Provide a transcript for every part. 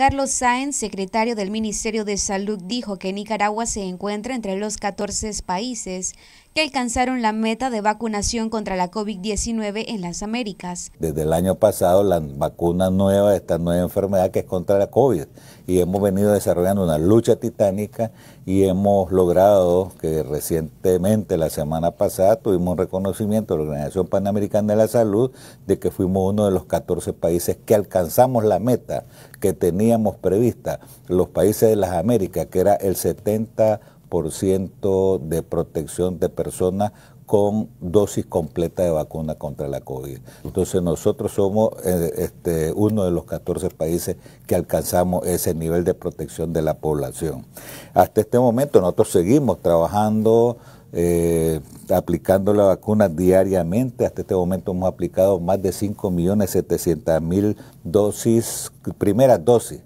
Carlos Sáenz, secretario del Ministerio de Salud, dijo que Nicaragua se encuentra entre los 14 países que alcanzaron la meta de vacunación contra la COVID-19 en las Américas. Desde el año pasado, la vacuna nueva, de esta nueva enfermedad que es contra la COVID, y hemos venido desarrollando una lucha titánica y hemos logrado que recientemente, la semana pasada, tuvimos un reconocimiento de la Organización Panamericana de la Salud de que fuimos uno de los 14 países que alcanzamos la meta que teníamos prevista, los países de las Américas, que era el 70 ciento de protección de personas con dosis completa de vacuna contra la COVID. Entonces nosotros somos eh, este, uno de los 14 países que alcanzamos ese nivel de protección de la población. Hasta este momento nosotros seguimos trabajando, eh, aplicando la vacuna diariamente. Hasta este momento hemos aplicado más de 5.700.000 dosis, primeras dosis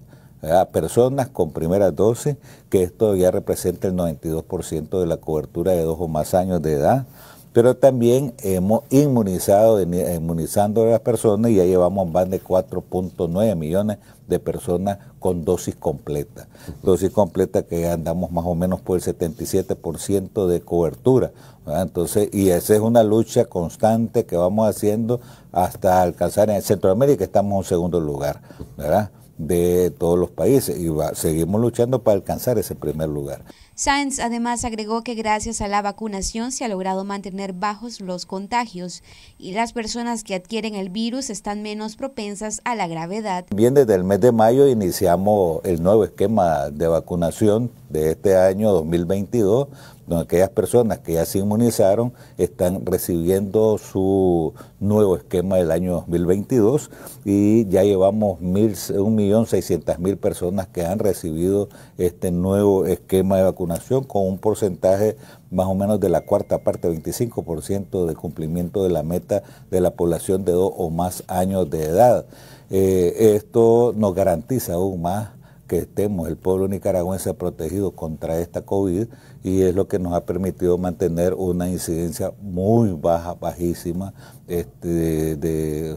personas con primera dosis, que esto ya representa el 92% de la cobertura de dos o más años de edad, pero también hemos inmunizado, inmunizando a las personas y ya llevamos más de 4.9 millones de personas con dosis completa. Dosis completa que andamos más o menos por el 77% de cobertura. Entonces, y esa es una lucha constante que vamos haciendo hasta alcanzar en Centroamérica, estamos en segundo lugar, ¿verdad? de todos los países y seguimos luchando para alcanzar ese primer lugar. Sáenz además agregó que gracias a la vacunación se ha logrado mantener bajos los contagios y las personas que adquieren el virus están menos propensas a la gravedad. Bien, desde el mes de mayo iniciamos el nuevo esquema de vacunación de este año 2022 donde aquellas personas que ya se inmunizaron están recibiendo su nuevo esquema del año 2022 y ya llevamos 1.600.000 personas que han recibido este nuevo esquema de vacunación con un porcentaje más o menos de la cuarta parte, 25% de cumplimiento de la meta de la población de dos o más años de edad. Eh, esto nos garantiza aún más que estemos el pueblo nicaragüense ha protegido contra esta COVID y es lo que nos ha permitido mantener una incidencia muy baja, bajísima, este, de,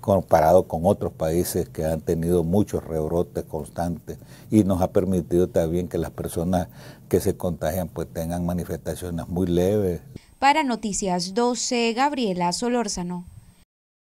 comparado con otros países que han tenido muchos rebrotes constantes y nos ha permitido también que las personas que se contagian pues tengan manifestaciones muy leves. Para Noticias 12, Gabriela Solórzano.